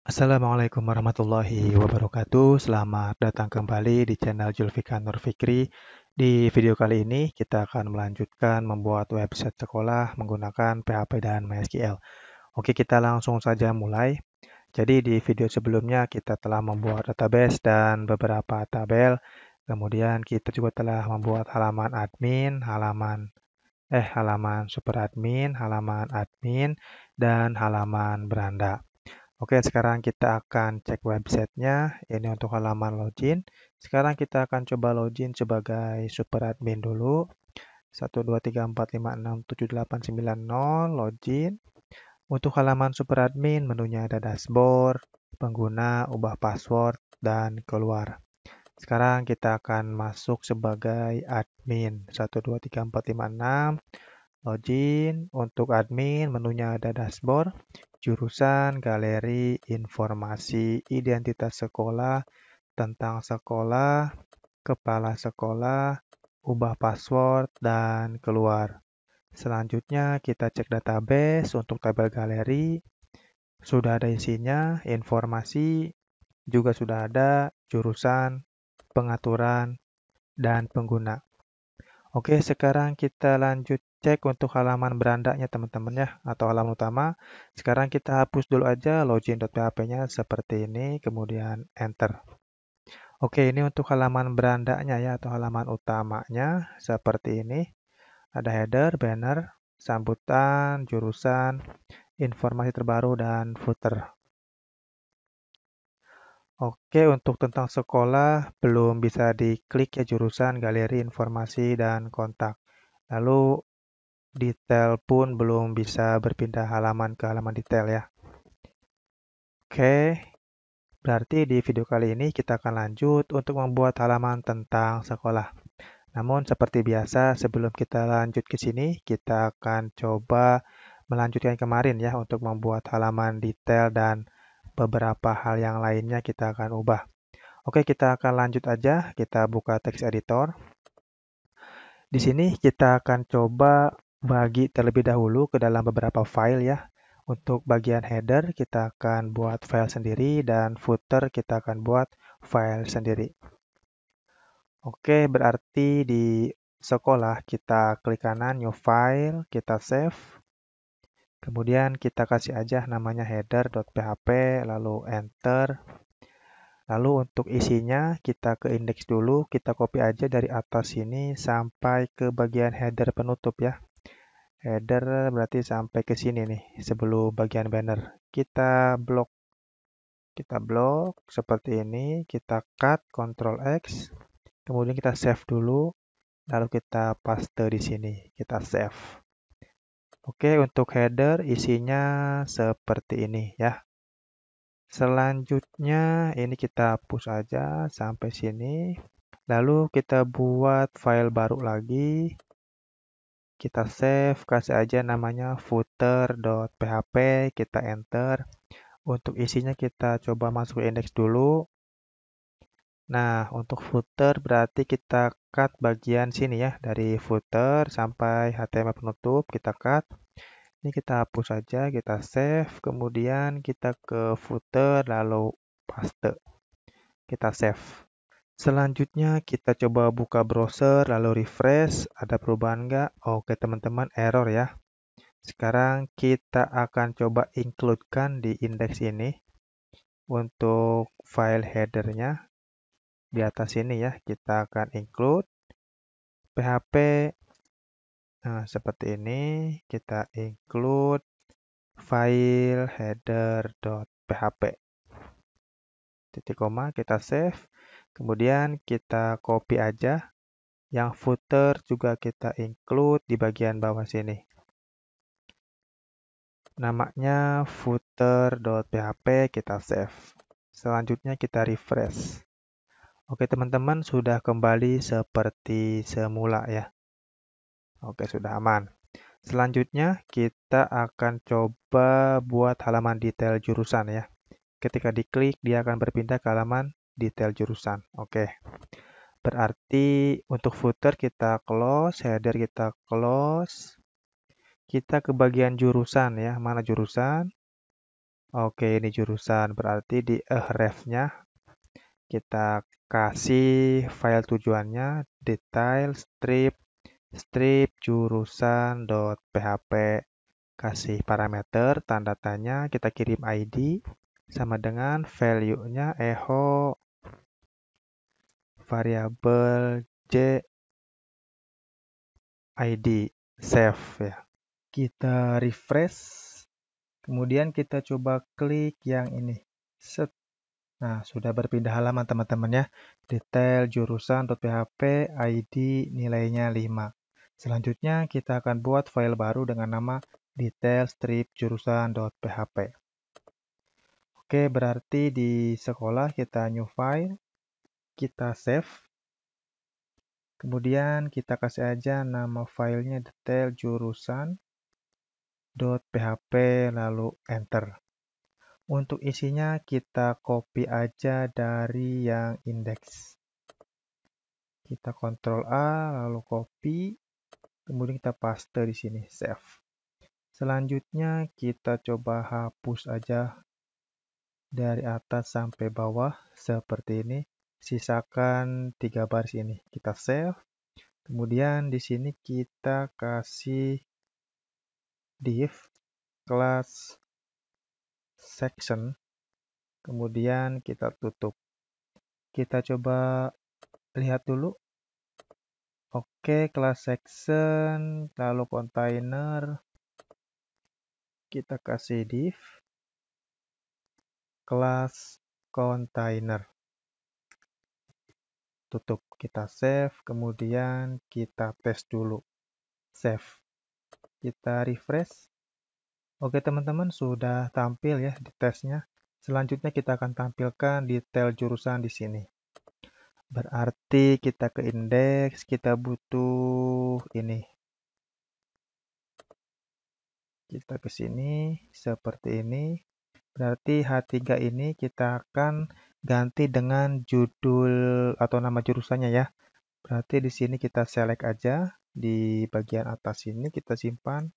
Assalamualaikum warahmatullahi wabarakatuh Selamat datang kembali di channel Julfikan Nur Fikri Di video kali ini kita akan melanjutkan membuat website sekolah menggunakan PHP dan MySQL Oke kita langsung saja mulai Jadi di video sebelumnya kita telah membuat database dan beberapa tabel Kemudian kita juga telah membuat halaman admin, halaman eh halaman super admin, halaman admin, dan halaman beranda. Oke, sekarang kita akan cek websitenya. Ini untuk halaman login. Sekarang kita akan coba login sebagai super admin dulu. 1234567890 login. Untuk halaman super admin, menunya ada dashboard, pengguna, ubah password, dan keluar. Sekarang kita akan masuk sebagai admin 123456789 login. Untuk admin, menunya ada dashboard, jurusan galeri informasi identitas sekolah tentang sekolah, kepala sekolah, ubah password, dan keluar. Selanjutnya kita cek database untuk tabel galeri. Sudah ada isinya, informasi, juga sudah ada jurusan, pengaturan, dan pengguna. Oke, sekarang kita lanjut cek untuk halaman berandanya teman-teman ya atau halaman utama sekarang kita hapus dulu aja login.php nya seperti ini kemudian enter oke ini untuk halaman berandanya ya atau halaman utamanya seperti ini ada header banner sambutan jurusan informasi terbaru dan footer Oke, untuk tentang sekolah belum bisa diklik ya jurusan, galeri, informasi, dan kontak. Lalu detail pun belum bisa berpindah halaman ke halaman detail ya. Oke, berarti di video kali ini kita akan lanjut untuk membuat halaman tentang sekolah. Namun seperti biasa sebelum kita lanjut ke sini, kita akan coba melanjutkan kemarin ya untuk membuat halaman detail dan beberapa hal yang lainnya kita akan ubah. Oke, kita akan lanjut aja. Kita buka text editor. Di sini kita akan coba bagi terlebih dahulu ke dalam beberapa file ya. Untuk bagian header kita akan buat file sendiri dan footer kita akan buat file sendiri. Oke, berarti di sekolah kita klik kanan new file, kita save. Kemudian kita kasih aja namanya header.php, lalu enter. Lalu untuk isinya kita ke index dulu, kita copy aja dari atas sini sampai ke bagian header penutup ya header berarti sampai ke sini nih sebelum bagian banner kita blok kita blok seperti ini kita cut Ctrl X kemudian kita save dulu lalu kita paste di sini kita save oke untuk header isinya seperti ini ya selanjutnya ini kita push aja sampai sini lalu kita buat file baru lagi kita save, kasih aja namanya footer.php, kita enter. Untuk isinya kita coba masuk indeks dulu. Nah, untuk footer berarti kita cut bagian sini ya, dari footer sampai HTML penutup, kita cut. Ini kita hapus saja, kita save, kemudian kita ke footer, lalu paste. Kita save. Selanjutnya kita coba buka browser lalu refresh, ada perubahan nggak? Oke teman-teman error ya. Sekarang kita akan coba includekan di indeks ini untuk file headernya. Di atas ini ya kita akan include PHP nah, seperti ini kita include file header.php titik koma kita save Kemudian kita copy aja. Yang footer juga kita include di bagian bawah sini. Namanya footer.php kita save. Selanjutnya kita refresh. Oke teman-teman sudah kembali seperti semula ya. Oke sudah aman. Selanjutnya kita akan coba buat halaman detail jurusan ya. Ketika diklik dia akan berpindah ke halaman detail jurusan. Oke. Okay. Berarti untuk footer kita close, header kita close. Kita ke bagian jurusan ya, mana jurusan? Oke, ini jurusan. Berarti di href-nya kita kasih file tujuannya detail strip strip jurusan.php kasih parameter tanda tanya kita kirim ID sama dengan value-nya echo variabel c id save ya. Kita refresh. Kemudian kita coba klik yang ini. Set. Nah, sudah berpindah halaman teman-teman ya. Detail jurusan .php, ID nilainya 5. Selanjutnya kita akan buat file baru dengan nama detail strip jurusan. php Oke, berarti di sekolah kita new file kita save. Kemudian kita kasih aja nama filenya detail jurusan .php lalu enter. Untuk isinya kita copy aja dari yang index. Kita kontrol A lalu copy, kemudian kita paste di sini save. Selanjutnya kita coba hapus aja dari atas sampai bawah seperti ini sisakan tiga baris ini. Kita save. Kemudian di sini kita kasih div class section. Kemudian kita tutup. Kita coba lihat dulu. Oke, class section, lalu container. Kita kasih div class container tutup. Kita save, kemudian kita tes dulu. Save. Kita refresh. Oke teman-teman, sudah tampil ya di tesnya. Selanjutnya kita akan tampilkan detail jurusan di sini. Berarti kita ke indeks, kita butuh ini. Kita ke sini, seperti ini. Berarti H3 ini kita akan ganti dengan judul atau nama jurusannya ya. Berarti di sini kita select aja di bagian atas ini kita simpan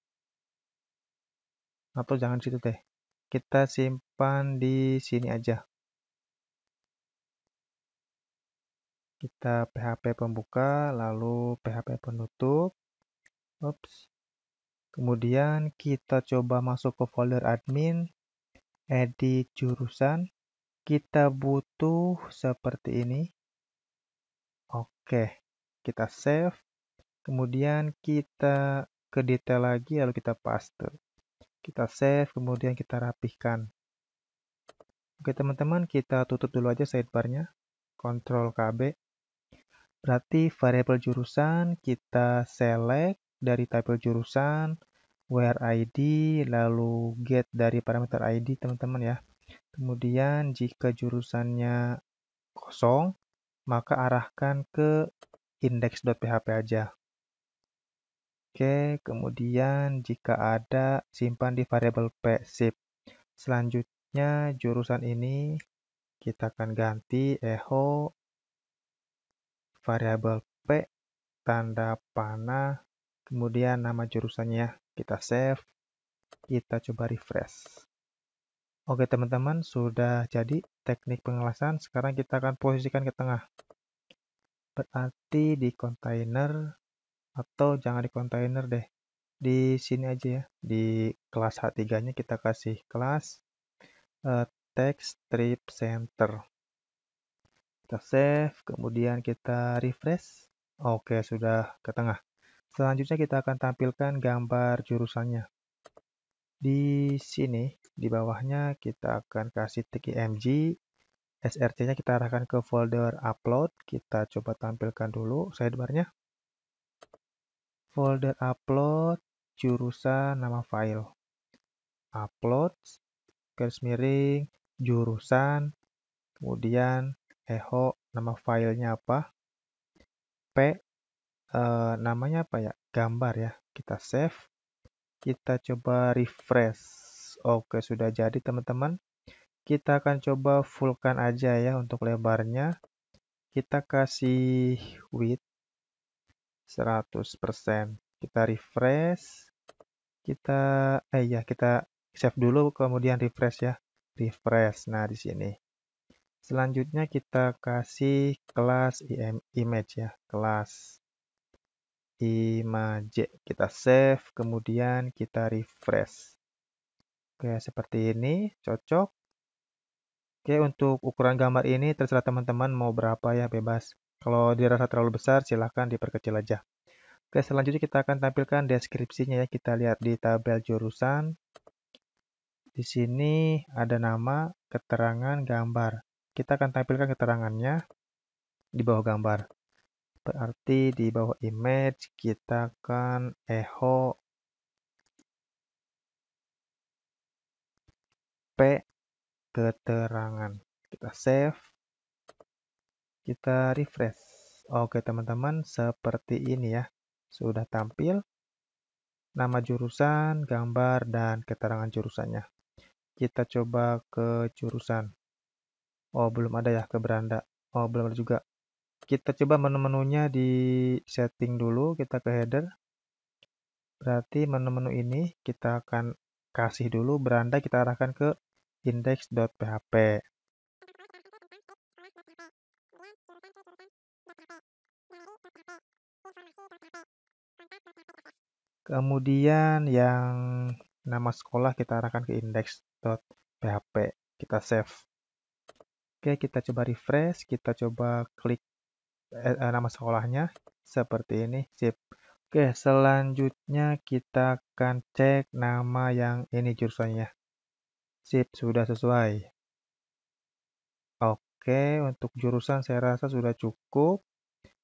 atau jangan di situ deh. Kita simpan di sini aja. Kita PHP pembuka, lalu PHP penutup. Oops. Kemudian kita coba masuk ke folder admin, edit jurusan, kita butuh seperti ini. Oke, kita save. Kemudian kita ke detail lagi, lalu kita paste. Kita save, kemudian kita rapihkan. Oke teman-teman, kita tutup dulu aja sidebarnya. Ctrl KB. Berarti variable jurusan kita select dari type jurusan, where ID, lalu get dari parameter ID teman-teman ya. Kemudian jika jurusannya kosong, maka arahkan ke index.php aja. Oke, kemudian jika ada, simpan di variable p sip. Selanjutnya jurusan ini kita akan ganti echo variable p tanda panah, kemudian nama jurusannya kita save, kita coba refresh. Oke teman-teman, sudah jadi teknik pengelasan. Sekarang kita akan posisikan ke tengah. Berarti di container atau jangan di container deh. Di sini aja ya, di kelas H3-nya kita kasih kelas uh, eh, text strip center. Kita save, kemudian kita refresh. Oke, sudah ke tengah. Selanjutnya kita akan tampilkan gambar jurusannya. Di sini, di bawahnya kita akan kasih titik img, src-nya kita arahkan ke folder upload, kita coba tampilkan dulu bar-nya Folder upload, jurusan nama file. Upload, garis miring, jurusan, kemudian echo, nama filenya apa, p, eh, namanya apa ya, gambar ya, kita save. Kita coba refresh. Oke, sudah jadi teman-teman. Kita akan coba fullkan aja ya untuk lebarnya. Kita kasih width 100%. Kita refresh. Kita eh ya, kita save dulu kemudian refresh ya. Refresh. Nah, di sini. Selanjutnya kita kasih kelas image ya, kelas image Kita save, kemudian kita refresh. Oke, seperti ini, cocok. Oke, untuk ukuran gambar ini terserah teman-teman mau berapa ya, bebas. Kalau dirasa terlalu besar, silahkan diperkecil aja. Oke, selanjutnya kita akan tampilkan deskripsinya ya. Kita lihat di tabel jurusan. Di sini ada nama, keterangan, gambar. Kita akan tampilkan keterangannya di bawah gambar. Berarti di bawah image kita akan echo P keterangan. Kita save. Kita refresh. Oke teman-teman, seperti ini ya. Sudah tampil nama jurusan, gambar, dan keterangan jurusannya. Kita coba ke jurusan. Oh, belum ada ya ke beranda. Oh, belum ada juga kita coba menu-menunya di setting dulu, kita ke header. Berarti menu-menu ini kita akan kasih dulu beranda kita arahkan ke index.php. Kemudian yang nama sekolah kita arahkan ke index.php. Kita save. Oke, kita coba refresh, kita coba klik Eh, eh, nama sekolahnya seperti ini sip oke selanjutnya kita akan cek nama yang ini jurusannya sip sudah sesuai oke untuk jurusan saya rasa sudah cukup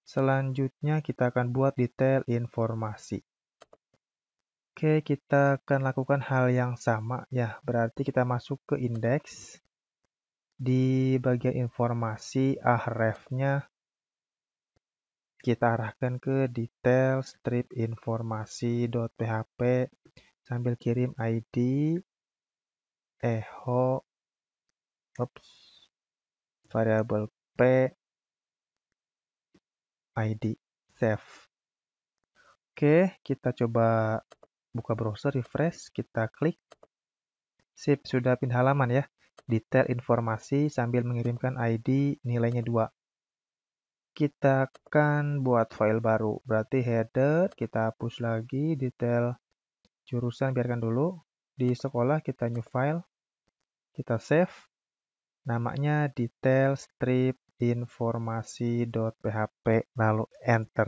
selanjutnya kita akan buat detail informasi Oke, kita akan lakukan hal yang sama ya. Berarti kita masuk ke indeks. Di bagian informasi ahrefnya kita arahkan ke detail strip informasi.php sambil kirim id echo oops, variabel p id save oke kita coba buka browser refresh kita klik sip sudah pindah halaman ya detail informasi sambil mengirimkan id nilainya 2 kita akan buat file baru, berarti header kita hapus lagi detail jurusan biarkan dulu. Di sekolah kita new file, kita save, namanya detail strip informasi.php lalu enter.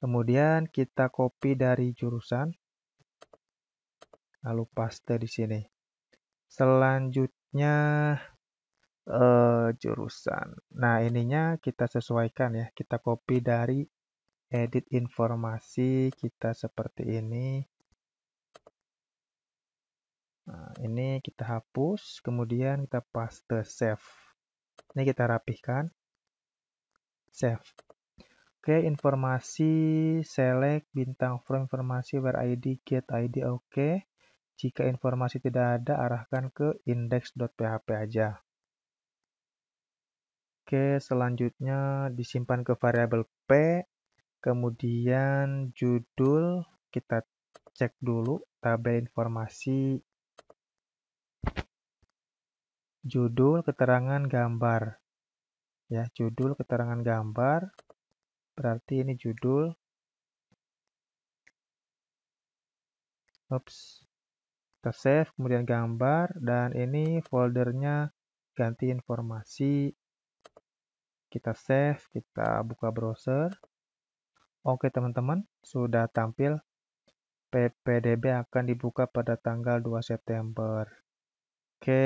Kemudian kita copy dari jurusan lalu paste di sini. Selanjutnya uh, jurusan. Nah, ininya kita sesuaikan ya, kita copy dari edit informasi kita seperti ini. Nah, ini kita hapus, kemudian kita paste save. Ini kita rapihkan. Save. Oke, okay, informasi select bintang from informasi where ID get ID oke. Okay. Jika informasi tidak ada, arahkan ke index.php aja. Oke, selanjutnya disimpan ke variabel P. Kemudian judul kita cek dulu tabel informasi judul keterangan gambar ya judul keterangan gambar berarti ini judul Oops. kita save kemudian gambar dan ini foldernya ganti informasi kita save, kita buka browser. Oke teman-teman, sudah tampil PPDB akan dibuka pada tanggal 2 September. Oke,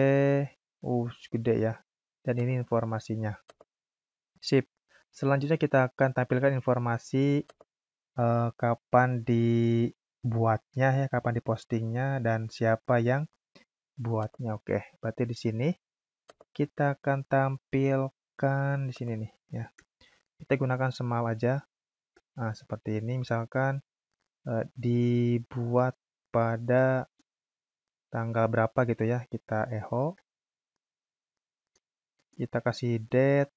uh gede ya. Dan ini informasinya. Sip. Selanjutnya kita akan tampilkan informasi uh, kapan dibuatnya ya, kapan dipostingnya dan siapa yang buatnya. Oke, berarti di sini kita akan tampilkan gunakan di sini nih ya. Kita gunakan semal aja. Nah, seperti ini misalkan eh, dibuat pada tanggal berapa gitu ya. Kita echo. Kita kasih date.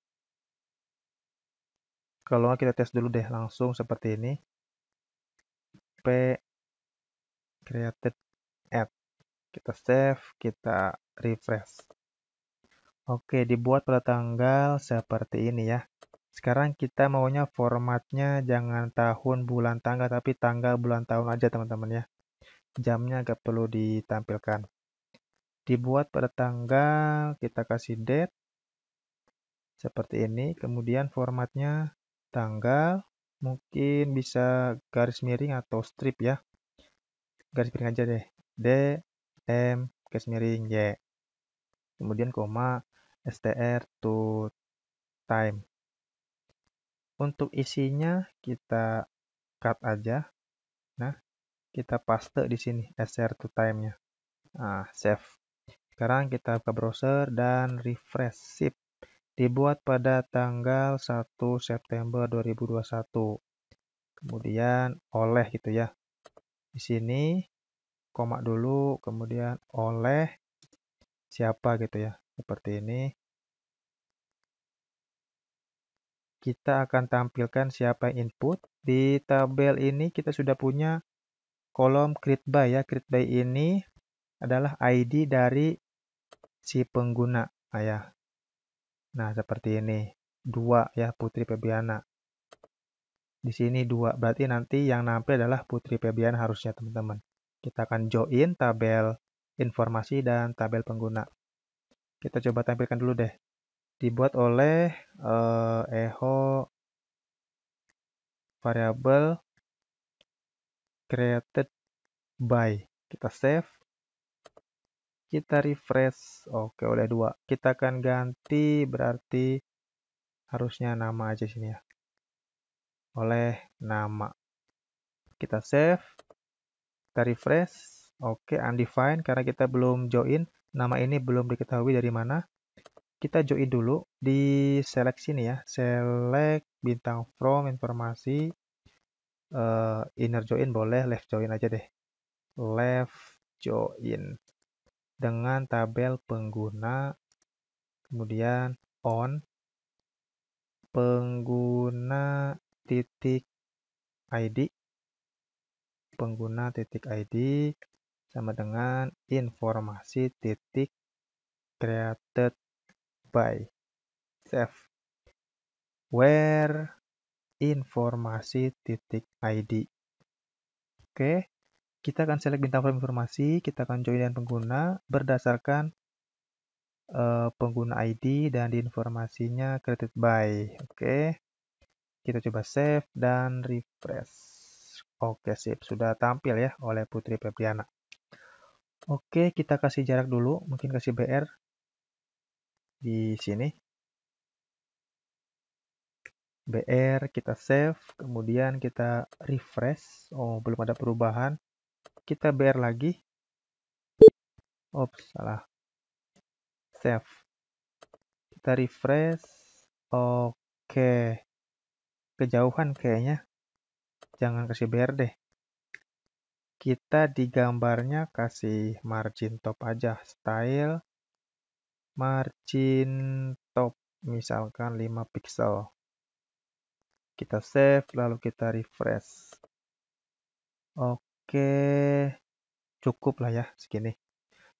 Kalau kita tes dulu deh langsung seperti ini. P created at Kita save, kita refresh. Oke, dibuat pada tanggal seperti ini ya. Sekarang kita maunya formatnya jangan tahun, bulan, tanggal, tapi tanggal, bulan, tahun aja teman-teman ya. Jamnya agak perlu ditampilkan. Dibuat pada tanggal, kita kasih date. Seperti ini, kemudian formatnya tanggal, mungkin bisa garis miring atau strip ya. Garis miring aja deh. D, M, garis miring, Y. Kemudian koma, str to time. Untuk isinya kita cut aja. Nah, kita paste di sini str to time-nya. Nah, save. Sekarang kita buka browser dan refresh Sip. Dibuat pada tanggal 1 September 2021. Kemudian oleh gitu ya. Di sini koma dulu, kemudian oleh siapa gitu ya seperti ini. Kita akan tampilkan siapa yang input. Di tabel ini kita sudah punya kolom create by ya. Create by ini adalah ID dari si pengguna nah, ya. Nah, seperti ini. Dua ya Putri Febiana. Di sini dua, berarti nanti yang nampil adalah Putri Febiana harusnya teman-teman. Kita akan join tabel informasi dan tabel pengguna. Kita coba tampilkan dulu deh. Dibuat oleh uh, eh, echo variable created by. Kita save. Kita refresh. Oke, oleh dua. Kita akan ganti berarti harusnya nama aja sini ya. Oleh nama. Kita save. Kita refresh. Oke, undefined karena kita belum join. Nama ini belum diketahui dari mana. Kita join dulu di select sini ya. Select bintang from informasi uh, inner join boleh, left join aja deh. Left join dengan tabel pengguna kemudian on pengguna titik ID pengguna titik ID sama dengan informasi titik created by save where informasi titik ID. Oke, kita akan select bintang informasi, kita akan join dengan pengguna berdasarkan uh, pengguna ID dan di informasinya created by. Oke. Kita coba save dan refresh. Oke, sip. Sudah tampil ya oleh Putri Febriana. Oke, kita kasih jarak dulu, mungkin kasih BR di sini. BR kita save, kemudian kita refresh. Oh, belum ada perubahan. Kita BR lagi. Ops, salah. Save. Kita refresh. Oke. Kejauhan kayaknya. Jangan kasih BR deh kita di gambarnya kasih margin top aja style margin top misalkan 5 pixel kita save lalu kita refresh oke cukup lah ya segini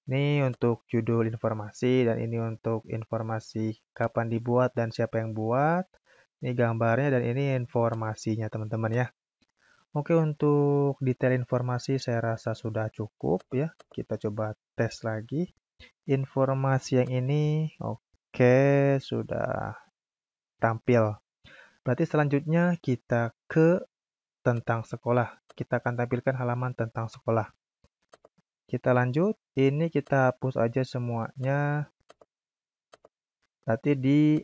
ini untuk judul informasi dan ini untuk informasi kapan dibuat dan siapa yang buat ini gambarnya dan ini informasinya teman-teman ya Oke, untuk detail informasi saya rasa sudah cukup ya. Kita coba tes lagi. Informasi yang ini oke sudah tampil. Berarti selanjutnya kita ke tentang sekolah. Kita akan tampilkan halaman tentang sekolah. Kita lanjut. Ini kita hapus aja semuanya. Berarti di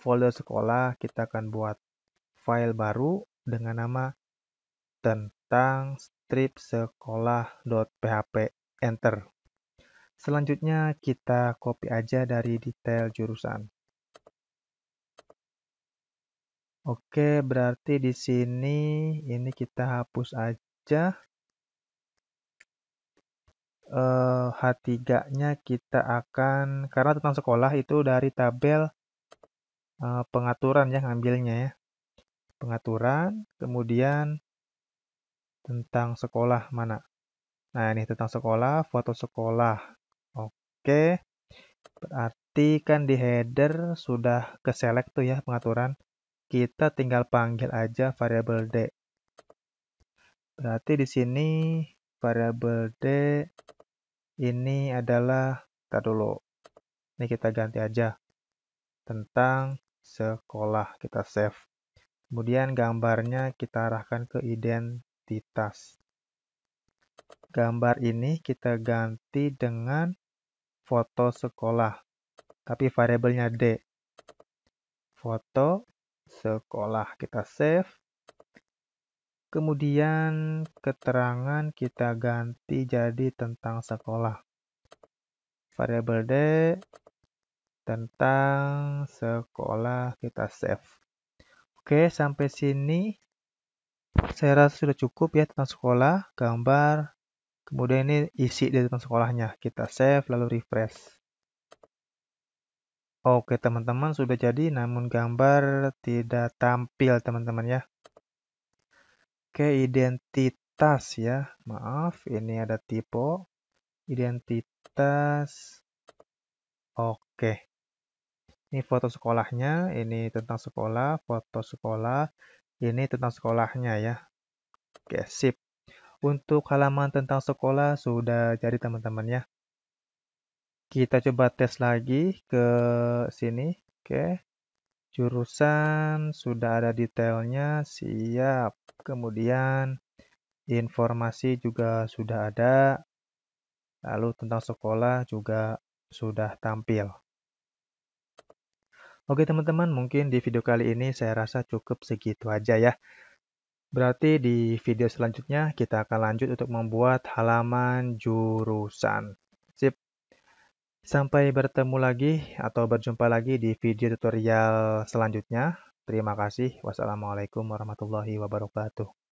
folder sekolah kita akan buat file baru dengan nama tentang strip sekolah.php. Enter. Selanjutnya kita copy aja dari detail jurusan. Oke, berarti di sini ini kita hapus aja. Uh, eh, H3-nya kita akan, karena tentang sekolah itu dari tabel uh, pengaturan yang ambilnya ya. Pengaturan, kemudian tentang sekolah mana. Nah, ini tentang sekolah, foto sekolah. Oke. Berarti kan di header sudah ke select tuh ya pengaturan. Kita tinggal panggil aja variable D. Berarti di sini variabel D ini adalah tak dulu. Ini kita ganti aja tentang sekolah. Kita save. Kemudian gambarnya kita arahkan ke ident di Gambar ini kita ganti dengan foto sekolah, tapi variabelnya D. Foto sekolah kita save. Kemudian keterangan kita ganti jadi tentang sekolah. Variabel D tentang sekolah kita save. Oke, sampai sini saya rasa sudah cukup ya tentang sekolah, gambar, kemudian ini isi dari tentang sekolahnya. Kita save lalu refresh. Oke teman-teman sudah jadi namun gambar tidak tampil teman-teman ya. Oke identitas ya. Maaf ini ada typo Identitas. Oke. Ini foto sekolahnya. Ini tentang sekolah. Foto sekolah. Ini tentang sekolahnya ya. Oke, sip. Untuk halaman tentang sekolah sudah jadi teman-teman ya. Kita coba tes lagi ke sini. Oke. Jurusan sudah ada detailnya, siap. Kemudian informasi juga sudah ada. Lalu tentang sekolah juga sudah tampil. Oke teman-teman, mungkin di video kali ini saya rasa cukup segitu aja ya. Berarti di video selanjutnya kita akan lanjut untuk membuat halaman jurusan. Sip. Sampai bertemu lagi atau berjumpa lagi di video tutorial selanjutnya. Terima kasih. Wassalamualaikum warahmatullahi wabarakatuh.